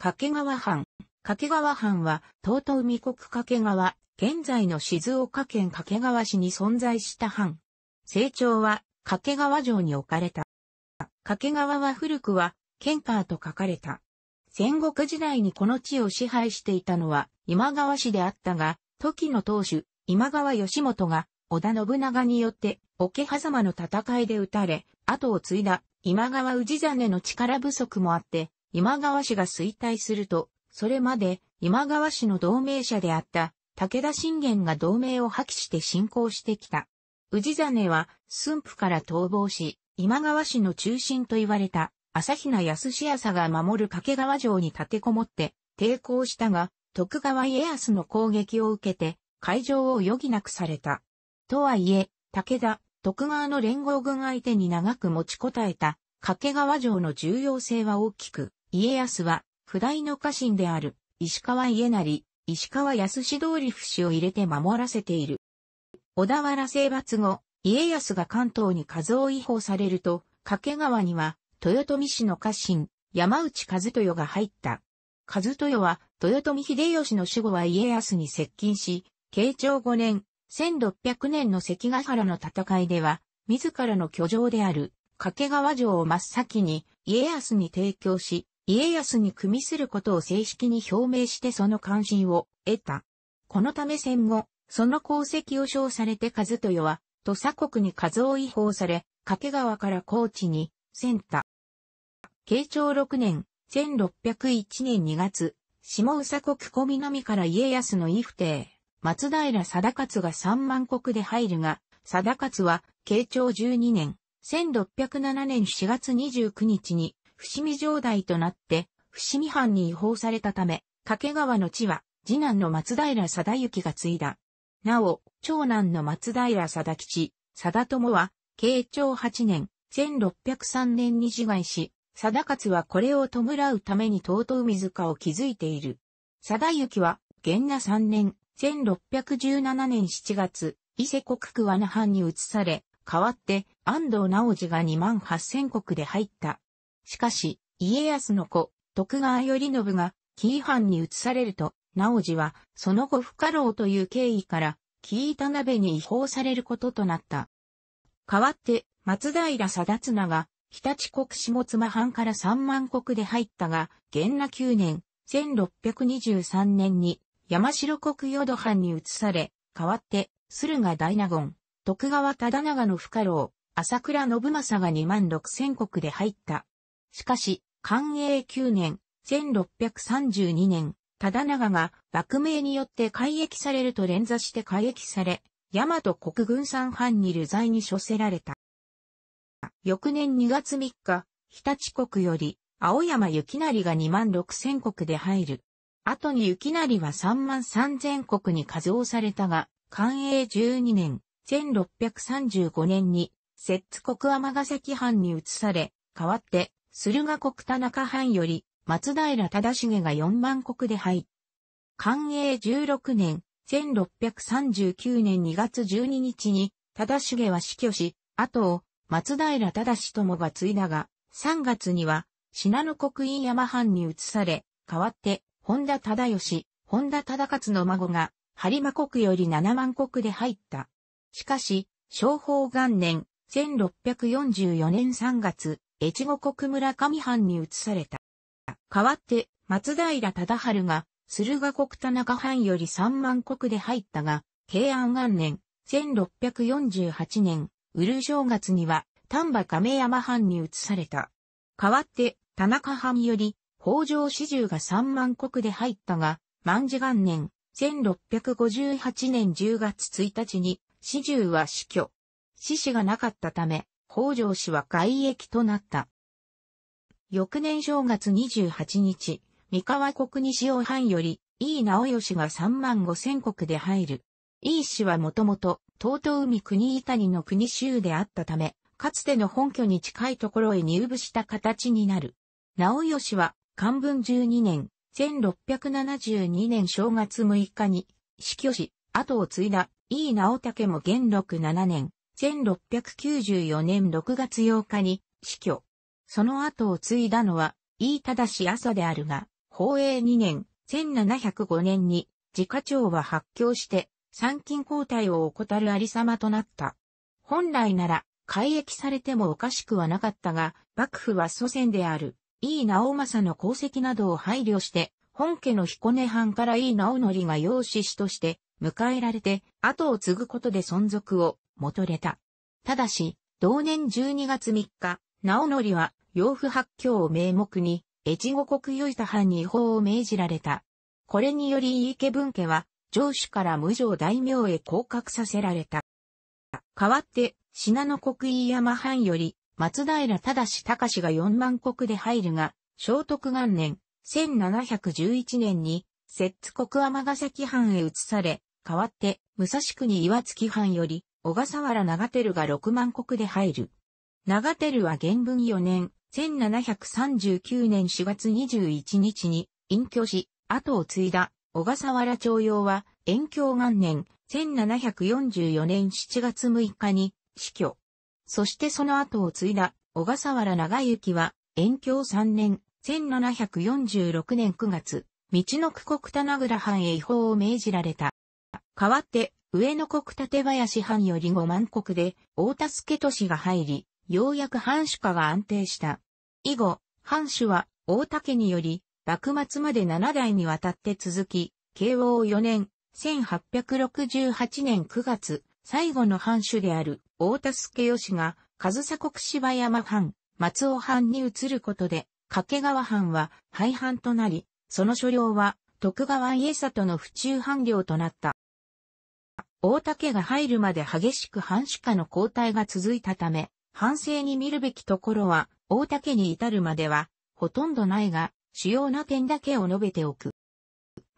掛川藩。掛川藩は、東都海国掛川、現在の静岡県掛川市に存在した藩。成長は、掛川城に置かれた。掛川は古くは、ケンカーと書かれた。戦国時代にこの地を支配していたのは、今川氏であったが、時の当主、今川義元が、織田信長によって、桶狭間の戦いで撃たれ、後を継いだ今川氏真の力不足もあって、今川氏が衰退すると、それまで今川氏の同盟者であった武田信玄が同盟を破棄して侵攻してきた。氏真は駿府から逃亡し、今川氏の中心と言われた朝比奈康康が守る掛川城に立てこもって抵抗したが、徳川家康の攻撃を受けて、会場を余儀なくされた。とはいえ、武田、徳川の連合軍相手に長く持ちこたえた、掛川城の重要性は大きく、家康は、普代の家臣である、石川家成、石川康志通り節を入れて守らせている。小田原征伐後、家康が関東に数を違法されると、掛川には、豊臣氏の家臣、山内和豊が入った。和豊は、豊臣秀吉の守護は家康に接近し、慶長5年、1600年の関ヶ原の戦いでは、自らの居城である、掛川城を真っ先に、家康に提供し、家康に組みすることを正式に表明してその関心を得た。このため戦後、その功績を称されて和豊は、土佐国に数を違法され、掛川から高知に、遷太。慶長6年、1601年2月、下宇佐国小南から家康の伊不定、松平貞勝が三万国で入るが、貞勝は、慶長12年、1607年4月29日に、伏見城代となって、伏見藩に違法されたため、掛川の地は、次男の松平貞行が継いだ。なお、長男の松平貞吉、貞友は、慶長8年、1603年に自害し、貞勝はこれを弔うために尊水塚を築いている。貞行は、元那3年、1617年7月、伊勢国区和那藩に移され、代わって安藤直次が2万8000国で入った。しかし、家康の子、徳川頼信が、紀伊藩に移されると、直次は、その後不可労という経緯から、紀伊田辺に違法されることとなった。代わって、松平貞綱が、日立国下妻藩から三万国で入ったが、元那九年、1623年に、山城国淀藩に移され、代わって、駿河大納言、徳川忠長の不可労、朝倉信正が二万六千国で入った。しかし、寛永9年、1632年、忠長が幕名によって改役されると連座して改役され、大和国軍産藩に流罪に処せられた。翌年2月3日、日立国より、青山幸成が2万6千国で入る。後に幸成は3万3千国に加増されたが、寛永12年、1635年に、摂津国ヶ崎藩に移され、代わって、駿河国田中藩より、松平忠重が4万国で入。寛永16年、1639年2月12日に、忠重は死去し、後を、松平忠友が継いだが、3月には、信濃国院山藩に移され、代わって、本田忠義、本田忠勝の孫が、播磨国より7万国で入った。しかし、昭法元年、1644年3月、越後国村上藩に移された。代わって、松平忠春が、駿河国田中藩より三万国で入ったが、慶安元年、1648年、ウル正月には、丹波亀山藩に移された。代わって、田中藩より、北条四十が三万国で入ったが、万事元年、1658年10月1日に、四十は死去。死死がなかったため、北条氏は外役となった。翌年正月28日、三河国西尾藩より、井伊直義が3万5千国で入る。井伊氏はもともと、東東海国伊谷の国州であったため、かつての本拠に近いところへ入部した形になる。直義は、漢文12年、1672年正月6日に、死去し、後を継いだ、井伊直武も元禄7年、1694年6月8日に死去。その後を継いだのは、飯だし朝であるが、宝永2年、1705年に、自家長は発狂して、参勤交代を怠るありさまとなった。本来なら、改役されてもおかしくはなかったが、幕府は祖先である、井伊直政の功績などを配慮して、本家の彦根藩から井伊直則が養子師として、迎えられて、後を継ぐことで存続を元れた。ただし、同年12月3日、直則は、洋布発狂を名目に、越後国有田藩に違法を命じられた。これにより池文家は、上主から無常大名へ降格させられた。代わって、信濃国井山藩より、松平忠隆が四万国で入るが、聖徳元年、1711年に、摂津国尼崎藩へ移され、代わって、武蔵国岩月藩より、小笠原長照が6万国で入る。長照は元文4年、1739年4月21日に隠居し、後を継いだ小笠原長陽は、延享元年、1744年7月6日に死去。そしてその後を継いだ小笠原長行は、延享3年、1746年9月、道の区国棚倉藩へ違法を命じられた。代わって、上野国立林藩より5万国で、大田助都市が入り、ようやく藩主化が安定した。以後、藩主は大田家により、幕末まで7代にわたって続き、慶応4年、1868年9月、最後の藩主である大田助義が、上総国芝山藩、松尾藩に移ることで、掛川藩は廃藩となり、その所領は徳川家里の府中藩領となった。大竹が入るまで激しく藩主家の交代が続いたため、反省に見るべきところは、大竹に至るまでは、ほとんどないが、主要な点だけを述べておく。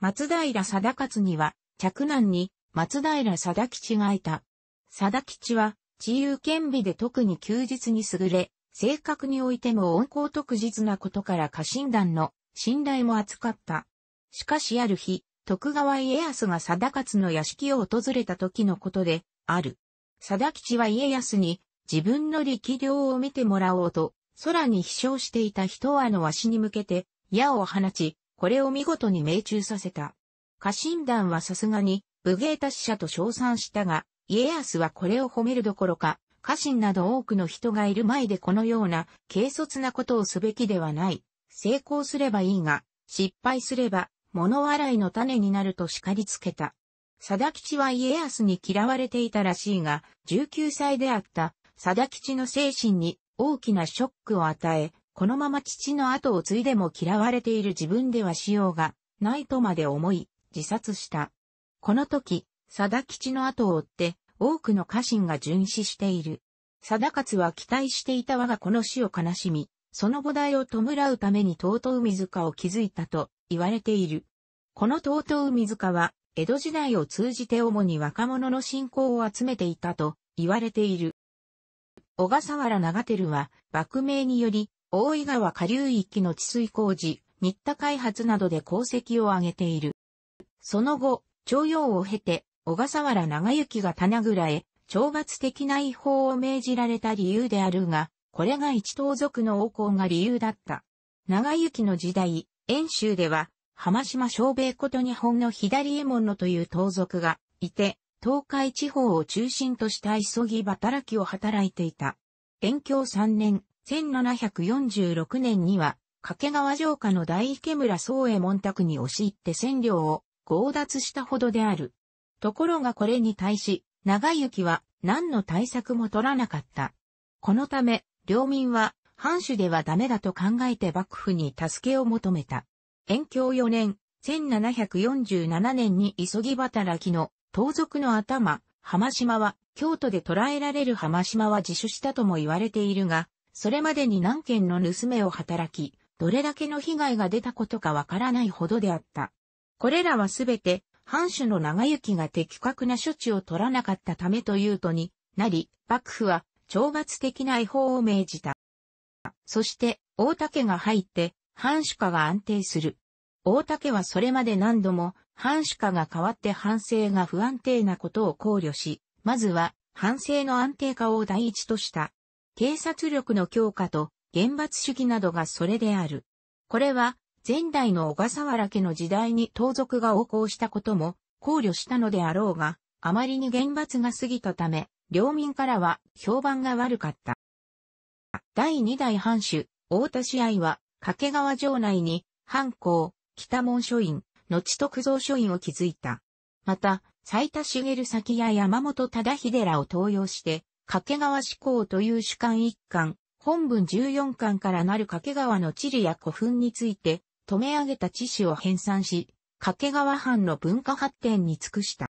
松平貞勝には、嫡男に松平貞吉がいた。貞吉は、自由兼備で特に休日に優れ、性格においても温厚特実なことから家臣団の信頼も厚かった。しかしある日、徳川家康が定勝の屋敷を訪れた時のことで、ある。定吉は家康に、自分の力量を見てもらおうと、空に飛翔していた人はの鷲に向けて、矢を放ち、これを見事に命中させた。家臣団はさすがに、武芸達者と称賛したが、家康はこれを褒めるどころか、家臣など多くの人がいる前でこのような軽率なことをすべきではない。成功すればいいが、失敗すれば物笑いの種になると叱りつけた。貞吉は家康に嫌われていたらしいが、19歳であった貞吉の精神に大きなショックを与え、このまま父の後を継いでも嫌われている自分ではしようが、ないとまで思い、自殺した。この時、貞吉の後を追って、多くの家臣が巡死している。貞勝は期待していた我がこの死を悲しみ、その菩提を弔うために尊海塚を築いたと言われている。この尊海塚は、江戸時代を通じて主に若者の信仰を集めていたと言われている。小笠原長照は、幕名により、大井川下流域の治水工事、新田開発などで功績を挙げている。その後、徴用を経て、小笠原長行が棚倉へ、懲罰的な違法を命じられた理由であるが、これが一盗賊の横行が理由だった。長行の時代、遠州では、浜島小米こと日本の左衛門のという盗賊がいて、東海地方を中心とした急ぎ働きを働いていた。延京3年、1746年には、掛川城下の大池村宗右衛門宅に押し入って占領を強奪したほどである。ところがこれに対し、長行は何の対策も取らなかった。このため、領民は藩主ではダメだと考えて幕府に助けを求めた。延享4年、1747年に急ぎ働きの盗賊の頭、浜島は、京都で捕らえられる浜島は自首したとも言われているが、それまでに何件の盗めを働き、どれだけの被害が出たことかわからないほどであった。これらはすべて、藩主の長行が的確な処置を取らなかったためというとになり、幕府は懲罰的な違法を命じた。そして、大竹が入って、藩主家が安定する。大竹はそれまで何度も、藩主家が変わって藩政が不安定なことを考慮し、まずは、藩政の安定化を第一とした。警察力の強化と、厳罰主義などがそれである。これは、前代の小笠原家の時代に盗賊が横行したことも考慮したのであろうが、あまりに厳罰が過ぎたため、領民からは評判が悪かった。第2代藩主、大田試合は、掛川城内に、藩校、北門書院、後徳造書院を築いた。また、斉田茂先や山本忠秀らを登用して、掛川志向という主観一巻、本文14巻からなる掛川の地理や古墳について、止め上げた知識を編纂し、掛川藩の文化発展に尽くした。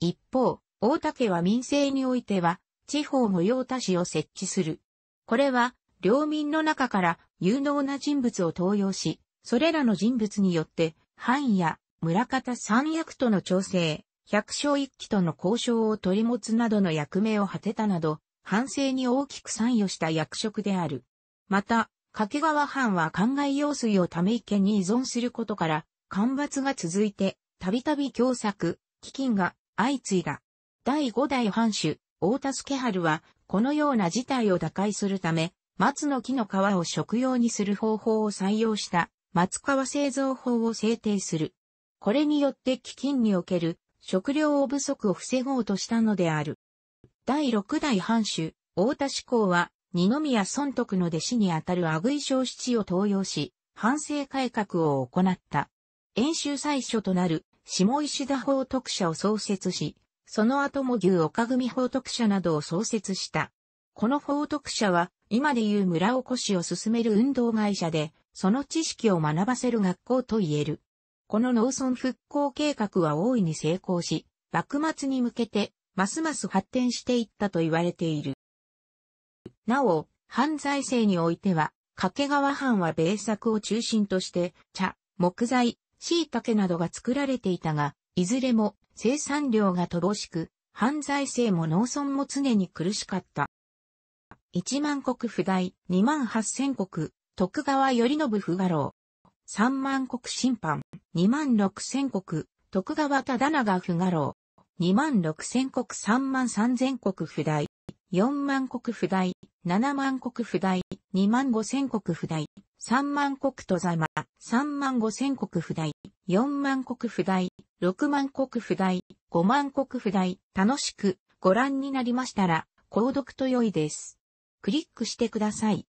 一方、大竹は民政においては、地方御用達を設置する。これは、領民の中から有能な人物を登用し、それらの人物によって、藩や村方三役との調整、百姓一揆との交渉を取り持つなどの役目を果てたなど、藩政に大きく参与した役職である。また、掛川藩は灌漑用水をため池に依存することから、干ばつが続いて、たびたび凶作、飢饉が相次いだ。第5代藩主、大田助春は、このような事態を打開するため、松の木の皮を食用にする方法を採用した松皮製造法を制定する。これによって基金における食料を不足を防ごうとしたのである。第6代藩主、大田志功は、二宮尊徳の弟子にあたる阿久井正七を登用し、反省改革を行った。演習最初となる下石田法徳社を創設し、その後も牛岡組法徳社などを創設した。この法徳社は、今でいう村おこしを進める運動会社で、その知識を学ばせる学校と言える。この農村復興計画は大いに成功し、幕末に向けて、ますます発展していったと言われている。なお、犯罪性においては、掛川藩は米作を中心として、茶、木材、椎茸などが作られていたが、いずれも生産量が乏しく、犯罪性も農村も常に苦しかった。1万国不代、2万8千国、徳川頼信不画老。3万国審判、2万6千国、徳川忠長不画老。2万6千国3万3千国不代。4万国不代、7万国不代、2万5千国不代、三万国とざま、三万五千国不大、四万国不大、六万国不大、五万国不大、楽しくご覧になりましたら、購読と良いです。クリックしてください。